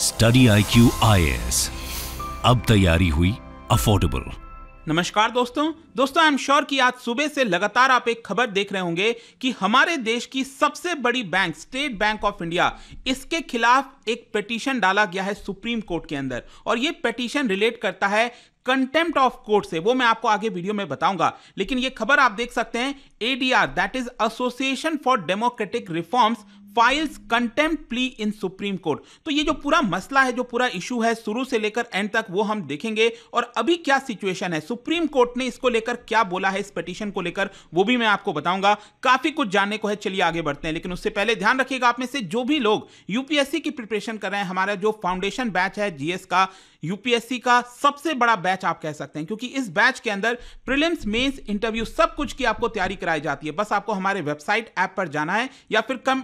study I Q I A S तैयारी हुई affordable नमस्कार दोस्तों दोस्तों आई एम श्योर कि आज सुबह से लगातार आप एक खबर देख रहे होंगे कि हमारे देश की सबसे बड़ी bank state bank of India इसके खिलाफ एक पिटीशन डाला गया है सुप्रीम कोर्ट के अंदर और ये पिटीशन रिलेट करता है कंटेम्प्ट ऑफ कोर्ट से वो मैं आपको आगे वीडियो में बताऊंगा लेकिन ये खबर आप देख सकते हैं ADR that is association for democratic reforms files contempt plea in supreme court तो ये जो पूरा मसला है जो पूरा इशू है शुरू से लेकर एंड तक वो हम देखेंगे और अभी क्या सिचुएशन है सुप्रीम कोर्ट ने इसको लेकर क्या बोला है इस पिटिशन को लेकर वो भी मैं आपको बताऊंगा काफी कुछ जानने को है चलिए आगे बढ़ते हैं लेकिन उससे पहले ध्यान रखिएगा आप में से जो भी लोग यूपीएससी की प्रिपरेशन कर रहे हैं हमारा जो फाउंडेशन बैच है जीएस का यूपीएससी का सबसे बड़ा बैच आप कह सकते हैं क्योंकि इस बैच के अंदर प्रिलिम्स मेंस इंटरव्यू सब कुछ की आपको तैयारी कराई जाती है बस आपको हमारे वेबसाइट ऐप पर जाना है या फिर कम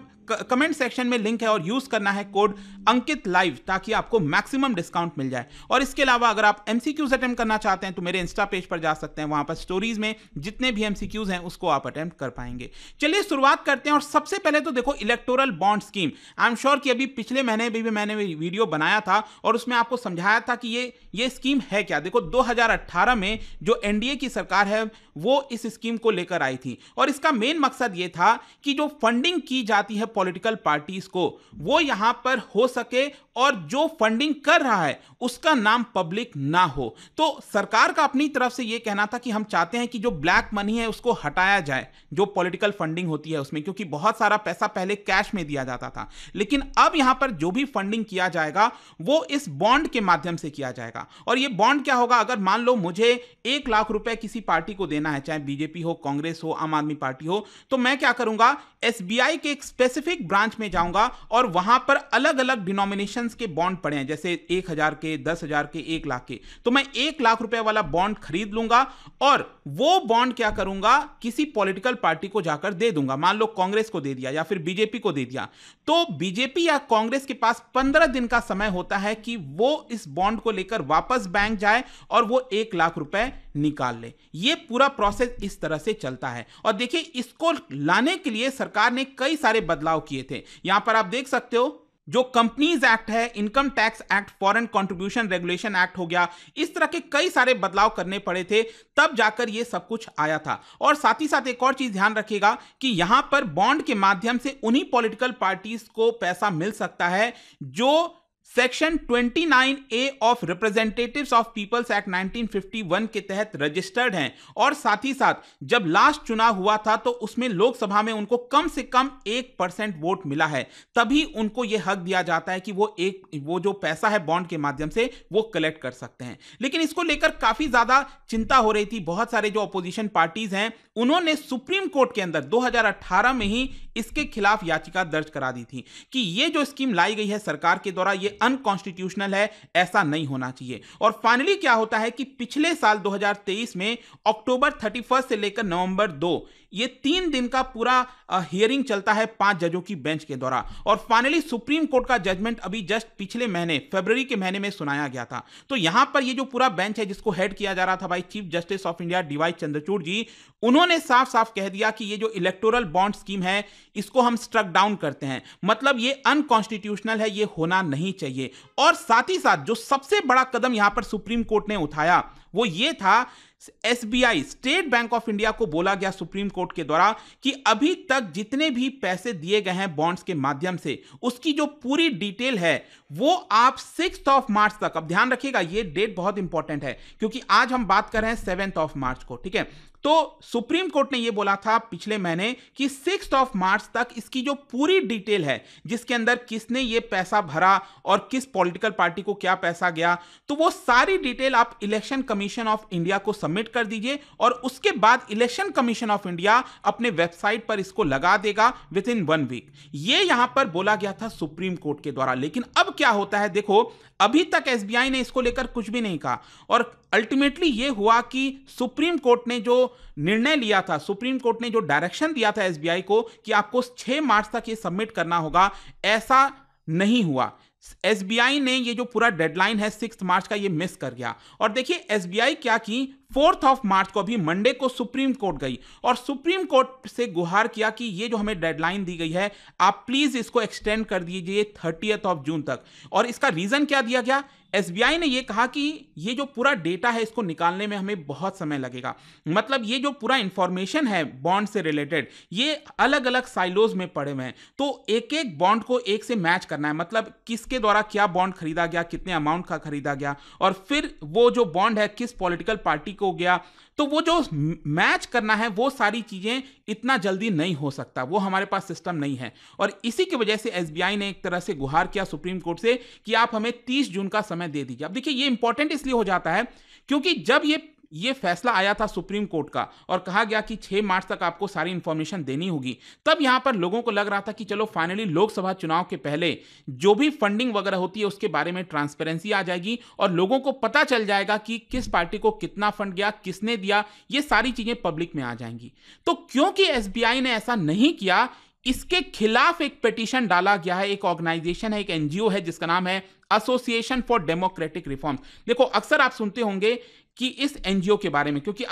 कमेंट सेक्शन में लिंक है और यूज करना है कोड अंकित लाइव ताकि आपको मैक्सिमम डिस्काउंट मिल जाए और इसके अलावा अगर आप एमसीक्यूज अटेम्प्ट करना चाहते हैं तो मेरे इंस्टा पेज पर जा सकते हैं वहां पर स्टोरीज में जितने भी एमसीक्यूज हैं उसको आप अटेम्प्ट कर पाएंगे चलिए शुरुआत करते हैं और सबसे पहले तो देखो electoral bond scheme I am sure कि अभी पिछले महीने भी, भी मैंने वीडियो बनाया था और उसमें आपको समझाया था कि ये ये स्कीम है क्या देखो 2018 में जो एनडीए की सरकार है वो इस स्कीम को लेकर आई थी और इसका मेन मकसद ये था कि जो फंडिंग की जाती है पॉलिटिकल पार्टीज को वो यहां पर हो सके और जो फंडिंग कर रहा है उसका नाम पब्लिक ना हो तो सरकार का अपनी तरफ से ये कहना था कि हम चाहते हैं कि जो ब्लैक मनी है उसको हटाया जाए जो पॉलिटिकल फंडिंग होती है उसमें क्योंकि बहुत सारा पैसा पहले कैश में दिया जाता था लेकिन अब यहां पर जो भी फंडिंग किया जाएगा वो इस बॉन्ड के माध्यम से किया जाएगा और ये बॉन्ड क्या होगा अगर मान लो मुझे एक लाख रुपए किसी पार्टी को देना है चाहे बीजेपी हो कांग्रेस हो आम आदमी पार्टी हो तो मैं क्या करूंगा एसबीआई के एक स्पेसिफिक ब्रांच में जाऊंगा और वहां पर अलग अलग डिनोमिनेशन के बॉन्ड पड़े हैं जैसे एक हजार के दस हजार के एक लाख के तो मैं एक लाख रुपए वाला बॉन्ड खरीद लूंगा और वो बॉन्ड क्या करूंगा किसी पॉलिटिकल पार्टी को जाकर दे दूंगा मान लो कांग्रेस को दे दिया या फिर बीजेपी को दे दिया तो बीजेपी या कांग्रेस के पास पंद्रह दिन का समय होता है कि वो इस बॉन्ड अमाउंट को लेकर वापस बैंक जाए और वो एक लाख रुपए निकाल ले ये पूरा प्रोसेस इस तरह से चलता है और देखिए इसको लाने के लिए सरकार ने कई सारे बदलाव किए थे यहां पर आप देख सकते हो जो कंपनीज एक्ट है income tax act foreign contribution regulation act हो गया इस तरह के कई सारे बदलाव करने पड़े थे तब जाकर ये सब कुछ आया था और साथ ही साथ एक और चीज ध्यान रखिएगा कि यहां पर बॉन्ड के माध्यम से उन्हीं पॉलिटिकल पार्टीज को पैसा मिल सकता है जो section 29 A of representatives of people's act 1951 के तहत रजिस्टर्ड हैं और साथ ही साथ जब लास्ट चुनाव हुआ था तो उसमें लोकसभा में उनको कम से कम एक परसेंट वोट मिला है तभी उनको यह हक दिया जाता है कि वो एक वो जो पैसा है बॉन्ड के माध्यम से वो कलेक्ट कर सकते हैं लेकिन इसको लेकर काफी ज्यादा चिंता हो रही थी बहुत सारे जो अपोजिशन पार्टीज हैं उन्होंने सुप्रीम कोर्ट के अंदर 2018 में ही इसके खिलाफ याचिका दर्ज करा दी थी कि ये जो स्कीम लाई गई है सरकार के द्वारा ये अनकॉन्स्टिट्यूशनल है ऐसा नहीं होना चाहिए और फाइनली क्या होता है कि पिछले साल 2023 में अक्टूबर 31 से लेकर नवंबर 2 ये तीन दिन का पूरा हियरिंग चलता है पांच जजों की बेंच के द्वारा और फाइनली सुप्रीम कोर्ट का जजमेंट अभी जस्ट पिछले महीने फेबर के महीने में सुनाया गया था तो यहां पर ये जो पूरा बेंच है जिसको हेड किया जा रहा था भाई chief justice of India DY Chandrachud ji उन्होंने साफ साफ कह दिया कि ये जो इलेक्टोरल बॉन्ड स्कीम है इसको हम स्ट्रक डाउन करते हैं मतलब ये अनकॉन्स्टिट्यूशनल है ये होना नहीं चाहिए और साथ ही साथ जो सबसे बड़ा कदम यहां पर सुप्रीम कोर्ट ने उठाया वो ये था SBI state bank of India को बोला गया सुप्रीम कोर्ट रिपोर्ट के द्वारा कि अभी तक जितने भी पैसे दिए गए हैं बॉन्ड्स के माध्यम से उसकी जो पूरी डिटेल है वो आप सिक्स ऑफ मार्च तक अब ध्यान रखिएगा ये डेट बहुत इंपॉर्टेंट है क्योंकि आज हम बात कर रहे हैं सेवेंथ ऑफ मार्च को ठीक है तो सुप्रीम कोर्ट ने यह बोला था पिछले महीने कि सिक्स ऑफ मार्च तक इसकी जो पूरी डिटेल है जिसके अंदर किसने ये पैसा भरा और किस पॉलिटिकल पार्टी को क्या पैसा गया तो वो सारी डिटेल आप इलेक्शन कमीशन ऑफ इंडिया को सबमिट कर दीजिए और उसके बाद इलेक्शन कमीशन ऑफ इंडिया अपने वेबसाइट पर इसको लगा देगा विद इन वन वीक ये यहां पर बोला गया था सुप्रीम कोर्ट के द्वारा लेकिन अब क्या होता है देखो अभी तक एसबीआई ने इसको लेकर कुछ भी नहीं कहा और अल्टीमेटली ये हुआ कि सुप्रीम कोर्ट ने जो निर्णय लिया था सुप्रीम कोर्ट ने जो डायरेक्शन दिया था एसबीआई को कि आपको 6 मार्च तक ये सबमिट करना होगा ऐसा नहीं हुआ एसबीआई ने ये जो पूरा डेडलाइन है सिक्स मार्च का ये मिस कर गया और देखिए एसबीआई क्या की फोर्थ ऑफ मार्च को अभी मंडे को सुप्रीम कोर्ट गई और सुप्रीम कोर्ट से गुहार किया कि ये जो हमें डेडलाइन दी गई है आप प्लीज़ इसको एक्सटेंड कर दीजिए थर्टीएथ ऑफ जून तक और इसका रीज़न क्या दिया गया एस ने ये कहा कि ये जो पूरा डेटा है इसको निकालने में हमें बहुत समय लगेगा मतलब ये जो पूरा इंफॉर्मेशन है बॉन्ड से रिलेटेड ये अलग अलग साइलोज में पड़े हुए हैं तो एक एक बॉन्ड को एक से मैच करना है मतलब किसके द्वारा क्या बॉन्ड खरीदा गया कितने अमाउंट का खरीदा गया और फिर वो जो बॉन्ड है किस पॉलिटिकल पार्टी हो गया तो वो जो मैच करना है वो सारी चीज़ें इतना जल्दी नहीं हो सकता वो हमारे पास सिस्टम नहीं है और इसी की वजह से एस ने एक तरह से गुहार किया सुप्रीम कोर्ट से कि आप हमें तीस जून का समय दे दीजिए अब देखिए ये इंपॉर्टेंट इसलिए हो जाता है क्योंकि जब ये ये फैसला आया था सुप्रीम कोर्ट का और कहा गया कि 6 मार्च तक आपको सारी इन्फॉर्मेशन देनी होगी तब यहाँ पर लोगों को लग रहा था कि चलो फाइनली लोकसभा चुनाव के पहले जो भी फंडिंग वगैरह होती है उसके बारे में ट्रांसपेरेंसी आ जाएगी और लोगों को पता चल जाएगा कि किस पार्टी को कितना फंड गया किसने दिया ये सारी चीज़ें पब्लिक में आ जाएंगी तो क्योंकि एस ने ऐसा नहीं किया इसके खिलाफ एक पिटीशन डाला गया है एक ऑर्गेनाइजेशन है एक एनजीओ है जिसका नाम है एसोसिएशन फॉर डेमोक्रेटिक रिफॉर्म्स देखो अक्सर आप सुनते होंगे कि इस एनजीओ के बारे में क्योंकि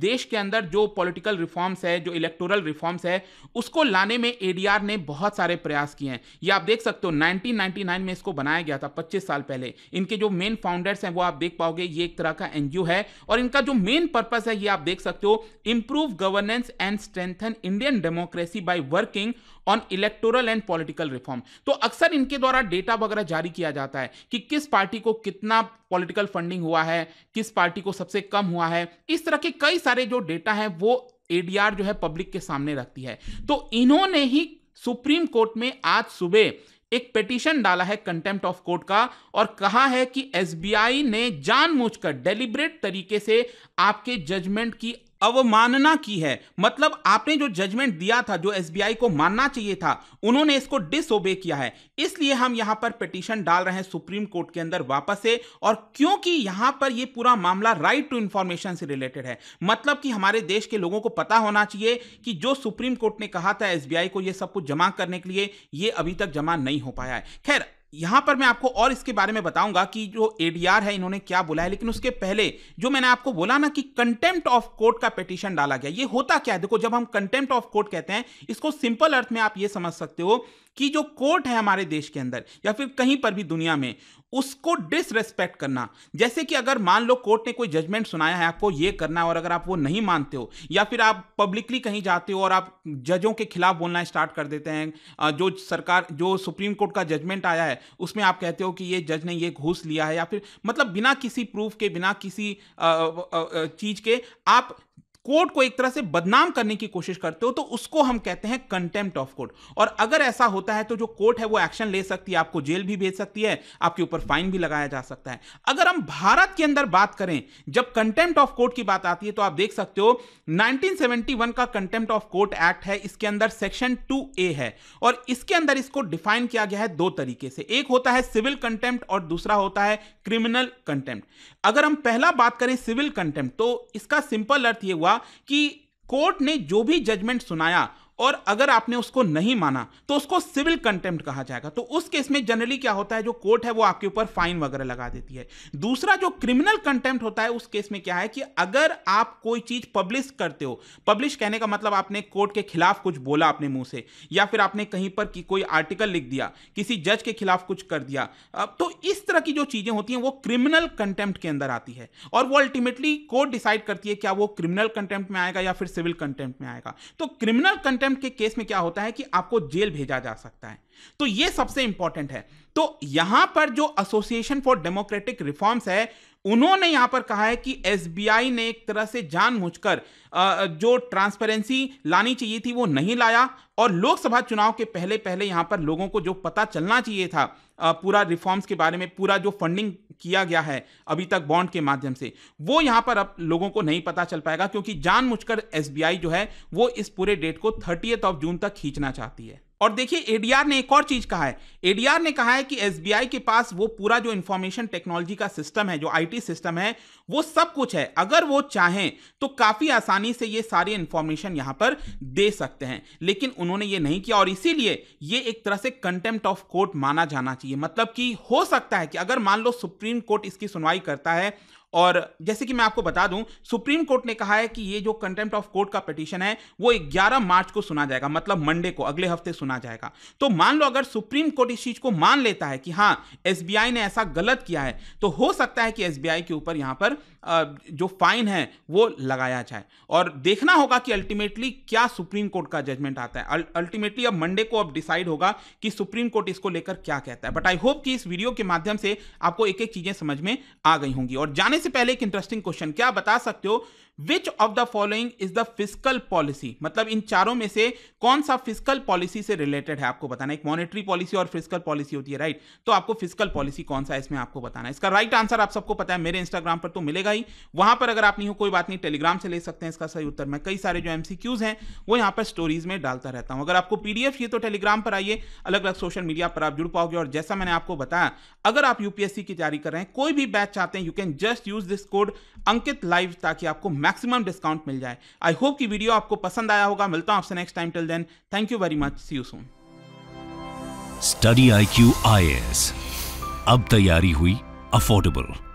देश के अंदर जो पॉलिटिकल रिफॉर्म्स है जो इलेक्टोरल रिफॉर्म्स है उसको लाने में एडीआर ने बहुत सारे प्रयास किए हैं ये आप देख सकते हो 1999 में इसको बनाया गया था 25 साल पहले इनके जो मेन फाउंडर्स हैं वो आप देख पाओगे ये एक तरह का एनजीओ है और इनका जो मेन पर्पज है ये आप देख सकते हो improve governance and strengthen Indian democracy by working on electoral and political reform तो अक्सर इनके द्वारा डेटा वगैरह जारी किया जाता है कि किस पार्टी को कितना पॉलिटिकल फंडिंग हुआ है किस पार्टी को सबसे कम हुआ है इस तरह के कई सारे जो डेटा है वो एडीआर जो है पब्लिक के सामने रखती है तो इन्होंने ही सुप्रीम कोर्ट में आज सुबह एक पिटीशन डाला है कंटेम्प्ट ऑफ कोर्ट का और कहा है कि एसबीआई ने जानबूझकर डेलिब्रेट तरीके से आपके जजमेंट की अवमानना की है मतलब आपने जो जजमेंट दिया था जो एसबीआई को मानना चाहिए था उन्होंने इसको डिसोबे किया है इसलिए हम यहां पर पिटिशन डाल रहे हैं सुप्रीम कोर्ट के अंदर वापस से और क्योंकि यहां पर यह पूरा मामला राइट टू इंफॉर्मेशन से रिलेटेड है मतलब कि हमारे देश के लोगों को पता होना चाहिए कि जो सुप्रीम कोर्ट ने कहा था एसबीआई को यह सब कुछ जमा करने के लिए यह अभी तक जमा नहीं हो पाया है खैर यहां पर मैं आपको और इसके बारे में बताऊंगा कि जो एडीआर है इन्होंने क्या बोला है लेकिन उसके पहले जो मैंने आपको बोला ना कि कंटेम्प्ट ऑफ कोर्ट का पिटीशन डाला गया ये होता क्या है देखो जब हम कंटेम्प्ट ऑफ कोर्ट कहते हैं इसको सिंपल अर्थ में आप ये समझ सकते हो कि जो कोर्ट है हमारे देश के अंदर या फिर कहीं पर भी दुनिया में उसको डिसरेस्पेक्ट करना जैसे कि अगर मान लो कोर्ट ने कोई जजमेंट सुनाया है आपको ये करना है और अगर आप वो नहीं मानते हो या फिर आप पब्लिकली कहीं जाते हो और आप जजों के खिलाफ बोलना स्टार्ट कर देते हैं जो सरकार जो सुप्रीम कोर्ट का जजमेंट आया है उसमें आप कहते हो कि ये जज ने ये घूस लिया है या फिर मतलब बिना किसी प्रूफ के बिना किसी चीज़ के आप कोर्ट को एक तरह से बदनाम करने की कोशिश करते हो तो उसको हम कहते हैं कंटेम्प्ट ऑफ कोर्ट और अगर ऐसा होता है तो जो कोर्ट है वो एक्शन ले सकती है आपको जेल भी भेज सकती है आपके ऊपर फाइन भी लगाया जा सकता है अगर हम भारत के अंदर बात करें जब कंटेम्प्ट ऑफ कोर्ट की बात आती है तो आप देख सकते हो 1971 का कंटेम्प्ट ऑफ कोर्ट एक्ट है इसके अंदर सेक्शन टू ए है और इसके अंदर इसको डिफाइन किया गया है दो तरीके से एक होता है सिविल कंटेम्प्ट और दूसरा होता है क्रिमिनल कंटेम्प्ट अगर हम पहला बात करें सिविल कंटेम्प्ट तो इसका सिंपल अर्थ यह हुआ हुआ कि कोर्ट ने जो भी जजमेंट सुनाया और अगर आपने उसको नहीं माना तो उसको सिविल कंटेम्प्ट कहा जाएगा तो उस केस में जनरली क्या होता है जो कोर्ट है वो आपके ऊपर फाइन वगैरह लगा देती है दूसरा जो क्रिमिनल कंटेम्प्ट होता है उस केस में क्या है कि अगर आप कोई चीज पब्लिश करते हो पब्लिश कहने का मतलब आपने कोर्ट के खिलाफ कुछ बोला अपने मुंह से या फिर आपने कहीं पर कि कोई आर्टिकल लिख दिया किसी जज के खिलाफ कुछ कर दिया अब तो इस तरह की जो चीजें होती हैं वो क्रिमिनल कंटेम्प्ट के अंदर आती है और वो अल्टीमेटली कोर्ट डिसाइड करती है क्या वो क्रिमिनल कंटेम्प्ट में आएगा या फिर सिविल कंटेम्प्ट में आएगा तो क्रिमिनल कंटेम्प्ट अटेम्प्ट के केस में क्या होता है कि आपको जेल भेजा जा सकता है तो ये सबसे इंपॉर्टेंट है तो यहां पर जो एसोसिएशन फॉर डेमोक्रेटिक रिफॉर्म्स है उन्होंने यहां पर कहा है कि एसबीआई ने एक तरह से जानबूझकर जो ट्रांसपेरेंसी लानी चाहिए थी वो नहीं लाया और लोकसभा चुनाव के पहले पहले यहां पर लोगों को जो पता चलना चाहिए था पूरा रिफॉर्म्स के बारे में पूरा जो फंडिंग किया गया है अभी तक बॉन्ड के माध्यम से वो यहां पर अब लोगों को नहीं पता चल पाएगा क्योंकि जानबूझकर एसबीआई जो है वो इस पूरे डेट को थर्टीएथ ऑफ जून तक खींचना चाहती है और देखिए एडीआर ने एक और चीज कहा है एडीआर ने कहा है कि एसबीआई के पास वो पूरा जो इंफॉर्मेशन टेक्नोलॉजी का सिस्टम है जो आईटी सिस्टम है वो सब कुछ है अगर वो चाहें तो काफी आसानी से ये सारी इंफॉर्मेशन यहां पर दे सकते हैं लेकिन उन्होंने ये नहीं किया और इसीलिए ये एक तरह से कंटेम्प्ट ऑफ कोर्ट माना जाना चाहिए मतलब कि हो सकता है कि अगर मान लो सुप्रीम कोर्ट इसकी सुनवाई करता है और जैसे कि मैं आपको बता दूं सुप्रीम कोर्ट ने कहा है कि ये जो कंटेंप्ट ऑफ कोर्ट का पिटीशन है वो 11 मार्च को सुना जाएगा मतलब मंडे को अगले हफ्ते सुना जाएगा तो मान लो अगर सुप्रीम कोर्ट इस चीज को मान लेता है कि हाँ एस ने ऐसा गलत किया है तो हो सकता है कि एस के ऊपर यहां पर जो फाइन है वो लगाया जाए और देखना होगा कि अल्टीमेटली क्या सुप्रीम कोर्ट का जजमेंट आता है अल्टीमेटली अब मंडे को अब डिसाइड होगा कि सुप्रीम कोर्ट इसको लेकर क्या कहता है बट आई होप कि इस वीडियो के माध्यम से आपको एक एक चीजें समझ में आ गई होंगी और जाने से पहले एक इंटरेस्टिंग क्वेश्चन क्या बता सकते हो which of the following is the physical policy मतलब इन चारों में से कौन सा फिजिकल पॉलिसी से रिलेटेड है आपको बताना एक मॉनेटरी पॉलिसी और फिजिकल पॉलिसी होती है राइट तो आपको फिजिकल पॉलिसी कौन सा है इसमें आपको बताना है इसका राइट आंसर आप सबको पता है मेरे इंस्टाग्राम पर तो मिलेगा ही वहां पर अगर आप नहीं हो कोई बात नहीं टेलीग्राम से ले सकते हैं इसका सही उत्तर मैं कई सारे जो एमसीक्यूज हैं वो यहाँ पर स्टोरीज में डालता रहता हूँ अगर आपको पीडीएफ ये तो टेलीग्राम पर आइए अलग अलग सोशल मीडिया पर आप जुड़ पाओगे और जैसा मैंने आपको बताया अगर आप यूपीएससी की तैयारी कर रहे हैं कोई भी बैच चाहते हैं you can just use this code Ankit live ताकि आपको मैक्सिमम डिस्काउंट मिल जाए आई होप कि वीडियो आपको पसंद आया होगा मिलता हूं आपसे next time till then thank you very much see you soon study I Q I A S तैयारी हुई अफोर्डेबल